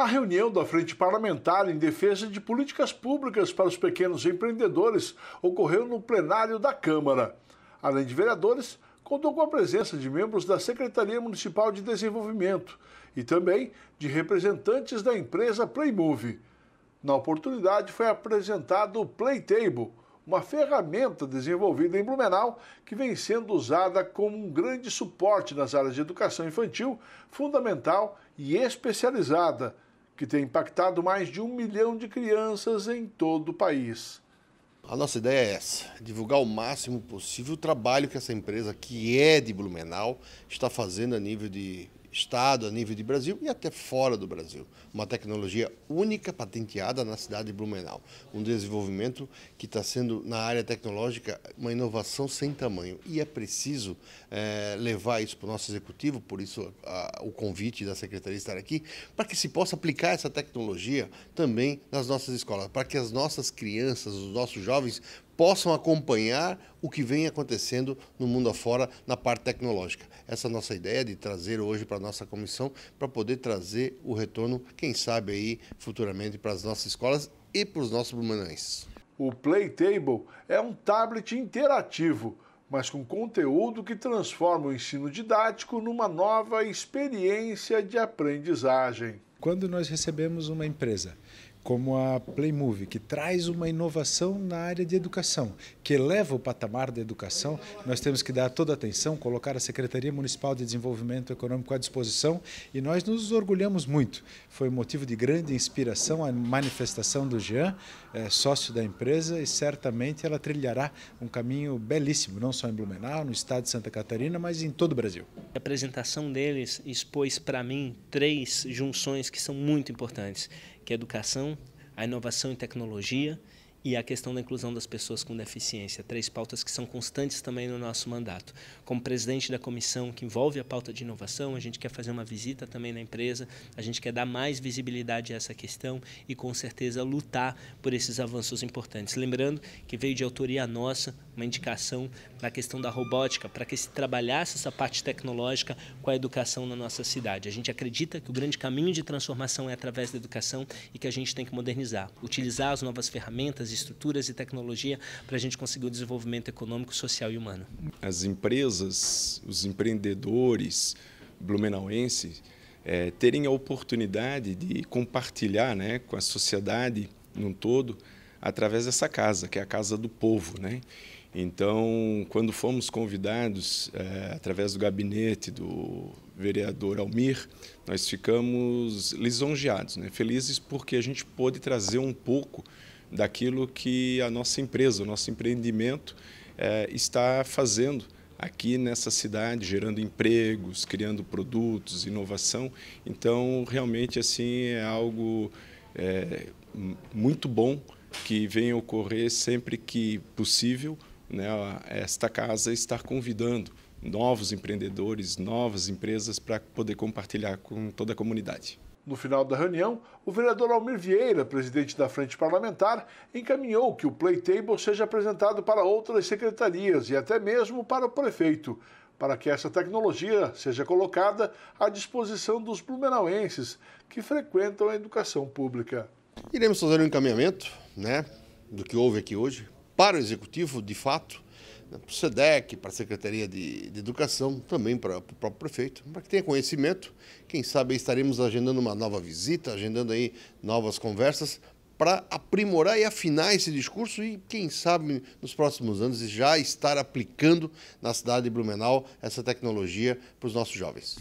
A reunião da Frente Parlamentar em Defesa de Políticas Públicas para os Pequenos Empreendedores ocorreu no plenário da Câmara. Além de vereadores, contou com a presença de membros da Secretaria Municipal de Desenvolvimento e também de representantes da empresa Playmove. Na oportunidade, foi apresentado o Playtable, uma ferramenta desenvolvida em Blumenau que vem sendo usada como um grande suporte nas áreas de educação infantil, fundamental e especializada que tem impactado mais de um milhão de crianças em todo o país. A nossa ideia é essa: divulgar o máximo possível o trabalho que essa empresa, que é de Blumenau, está fazendo a nível de Estado, a nível de Brasil e até fora do Brasil. Uma tecnologia única patenteada na cidade de Blumenau. Um desenvolvimento que está sendo, na área tecnológica, uma inovação sem tamanho. E é preciso é, levar isso para o nosso executivo, por isso a, a, o convite da secretaria estar aqui, para que se possa aplicar essa tecnologia também nas nossas escolas, para que as nossas crianças, os nossos jovens possam acompanhar o que vem acontecendo no mundo afora na parte tecnológica. Essa é a nossa ideia de trazer hoje para a nossa comissão, para poder trazer o retorno, quem sabe aí futuramente para as nossas escolas e para os nossos blumenenses. O Playtable é um tablet interativo, mas com conteúdo que transforma o ensino didático numa nova experiência de aprendizagem. Quando nós recebemos uma empresa como a Playmove, que traz uma inovação na área de educação, que eleva o patamar da educação. Nós temos que dar toda a atenção, colocar a Secretaria Municipal de Desenvolvimento Econômico à disposição e nós nos orgulhamos muito. Foi motivo de grande inspiração a manifestação do Jean, eh, sócio da empresa, e certamente ela trilhará um caminho belíssimo, não só em Blumenau, no estado de Santa Catarina, mas em todo o Brasil. A apresentação deles expôs para mim três junções que são muito importantes, que é educação, a inovação e tecnologia e a questão da inclusão das pessoas com deficiência, três pautas que são constantes também no nosso mandato. Como presidente da comissão que envolve a pauta de inovação, a gente quer fazer uma visita também na empresa, a gente quer dar mais visibilidade a essa questão e com certeza lutar por esses avanços importantes. Lembrando que veio de autoria nossa uma indicação na questão da robótica, para que se trabalhasse essa parte tecnológica com a educação na nossa cidade. A gente acredita que o grande caminho de transformação é através da educação e que a gente tem que modernizar, utilizar as novas ferramentas estruturas e tecnologia para a gente conseguir o desenvolvimento econômico, social e humano. As empresas, os empreendedores blumenauenses é, terem a oportunidade de compartilhar né, com a sociedade num todo através dessa casa, que é a casa do povo. Né? Então, quando fomos convidados, é, através do gabinete do vereador Almir, nós ficamos lisonjeados, né? felizes porque a gente pôde trazer um pouco daquilo que a nossa empresa, o nosso empreendimento é, está fazendo aqui nessa cidade, gerando empregos, criando produtos, inovação. Então, realmente, assim, é algo é, muito bom que venha ocorrer sempre que possível. Né? Esta casa estar convidando novos empreendedores, novas empresas para poder compartilhar com toda a comunidade. No final da reunião, o vereador Almir Vieira, presidente da Frente Parlamentar, encaminhou que o Playtable seja apresentado para outras secretarias e até mesmo para o prefeito, para que essa tecnologia seja colocada à disposição dos blumenauenses que frequentam a educação pública. Iremos fazer um encaminhamento né, do que houve aqui hoje para o Executivo, de fato, para o SEDEC, para a Secretaria de, de Educação, também para, para o próprio prefeito, para que tenha conhecimento. Quem sabe estaremos agendando uma nova visita, agendando aí novas conversas para aprimorar e afinar esse discurso e, quem sabe, nos próximos anos já estar aplicando na cidade de Blumenau essa tecnologia para os nossos jovens.